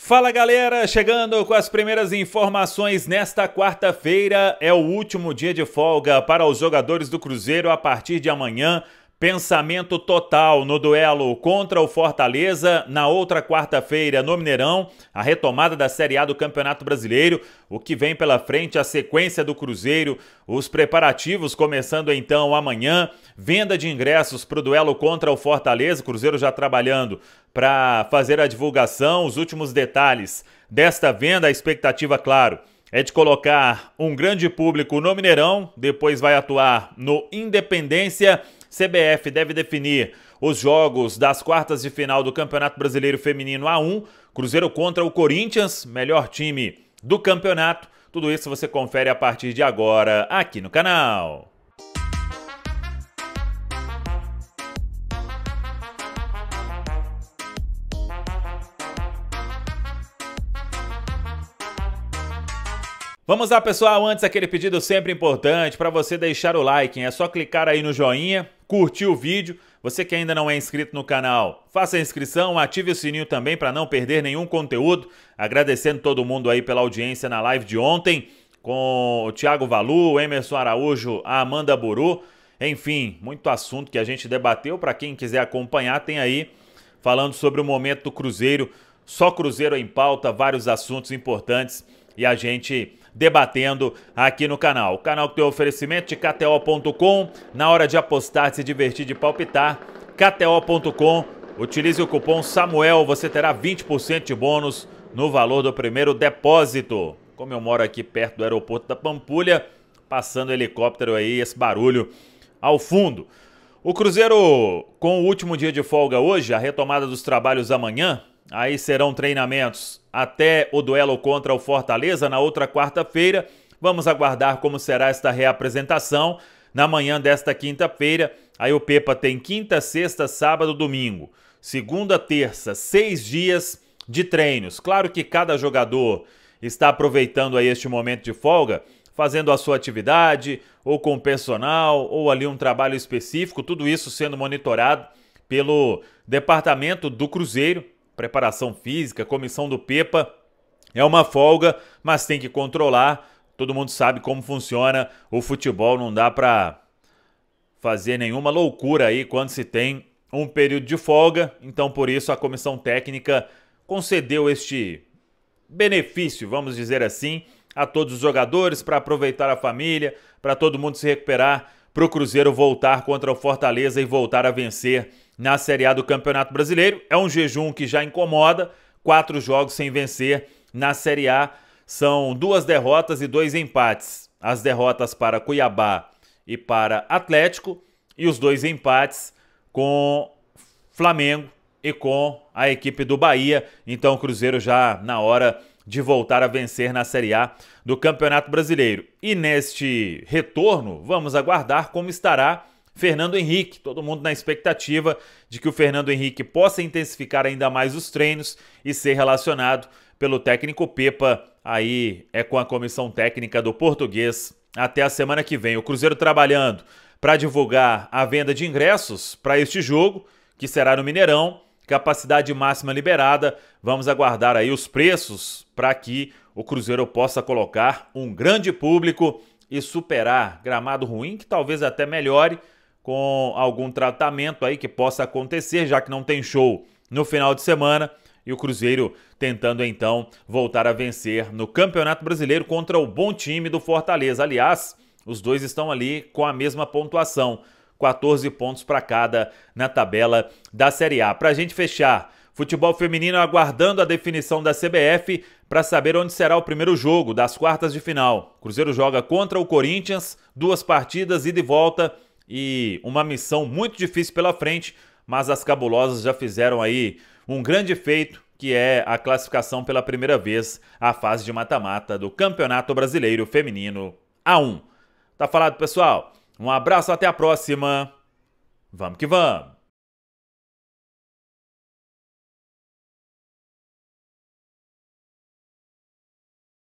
Fala galera, chegando com as primeiras informações nesta quarta-feira. É o último dia de folga para os jogadores do Cruzeiro a partir de amanhã. Pensamento total no duelo contra o Fortaleza na outra quarta-feira no Mineirão, a retomada da Série A do Campeonato Brasileiro, o que vem pela frente, a sequência do Cruzeiro, os preparativos começando então amanhã, venda de ingressos para o duelo contra o Fortaleza, o Cruzeiro já trabalhando para fazer a divulgação, os últimos detalhes desta venda, a expectativa, claro é de colocar um grande público no Mineirão, depois vai atuar no Independência CBF deve definir os jogos das quartas de final do Campeonato Brasileiro Feminino A1. Cruzeiro contra o Corinthians, melhor time do campeonato. Tudo isso você confere a partir de agora aqui no canal. Vamos lá, pessoal. Antes, aquele pedido sempre importante para você deixar o like. Hein? É só clicar aí no joinha, curtir o vídeo. Você que ainda não é inscrito no canal, faça a inscrição, ative o sininho também para não perder nenhum conteúdo. Agradecendo todo mundo aí pela audiência na live de ontem, com o Thiago Valu, o Emerson Araújo, a Amanda Buru. Enfim, muito assunto que a gente debateu. Para quem quiser acompanhar, tem aí falando sobre o momento do Cruzeiro. Só Cruzeiro em pauta, vários assuntos importantes e a gente debatendo aqui no canal. O canal que tem oferecimento de KTO.com, na hora de apostar, de se divertir, de palpitar, KTO.com, utilize o cupom SAMUEL, você terá 20% de bônus no valor do primeiro depósito. Como eu moro aqui perto do aeroporto da Pampulha, passando helicóptero aí, esse barulho ao fundo. O Cruzeiro, com o último dia de folga hoje, a retomada dos trabalhos amanhã, Aí serão treinamentos até o duelo contra o Fortaleza na outra quarta-feira. Vamos aguardar como será esta reapresentação na manhã desta quinta-feira. Aí o Pepa tem quinta, sexta, sábado, domingo, segunda, terça, seis dias de treinos. Claro que cada jogador está aproveitando aí este momento de folga, fazendo a sua atividade, ou com personal, ou ali um trabalho específico, tudo isso sendo monitorado pelo departamento do Cruzeiro, preparação física, comissão do Pepa. É uma folga, mas tem que controlar. Todo mundo sabe como funciona o futebol, não dá para fazer nenhuma loucura aí quando se tem um período de folga. Então, por isso, a comissão técnica concedeu este benefício, vamos dizer assim, a todos os jogadores para aproveitar a família, para todo mundo se recuperar, para o Cruzeiro voltar contra o Fortaleza e voltar a vencer na Série A do Campeonato Brasileiro. É um jejum que já incomoda, quatro jogos sem vencer na Série A. São duas derrotas e dois empates. As derrotas para Cuiabá e para Atlético e os dois empates com Flamengo e com a equipe do Bahia. Então o Cruzeiro já na hora de voltar a vencer na Série A do Campeonato Brasileiro. E neste retorno, vamos aguardar como estará Fernando Henrique. Todo mundo na expectativa de que o Fernando Henrique possa intensificar ainda mais os treinos e ser relacionado pelo técnico Pepa. Aí é com a comissão técnica do português até a semana que vem. O Cruzeiro trabalhando para divulgar a venda de ingressos para este jogo, que será no Mineirão. Capacidade máxima liberada. Vamos aguardar aí os preços para que o Cruzeiro possa colocar um grande público e superar gramado ruim, que talvez até melhore, com algum tratamento aí que possa acontecer, já que não tem show no final de semana. E o Cruzeiro tentando então voltar a vencer no Campeonato Brasileiro contra o bom time do Fortaleza. Aliás, os dois estão ali com a mesma pontuação, 14 pontos para cada na tabela da Série A. Para a gente fechar, futebol feminino aguardando a definição da CBF para saber onde será o primeiro jogo das quartas de final. O Cruzeiro joga contra o Corinthians, duas partidas e de volta e uma missão muito difícil pela frente, mas as cabulosas já fizeram aí um grande feito, que é a classificação pela primeira vez à fase de mata-mata do Campeonato Brasileiro Feminino A1. Tá falado, pessoal? Um abraço, até a próxima. Vamos que vamos.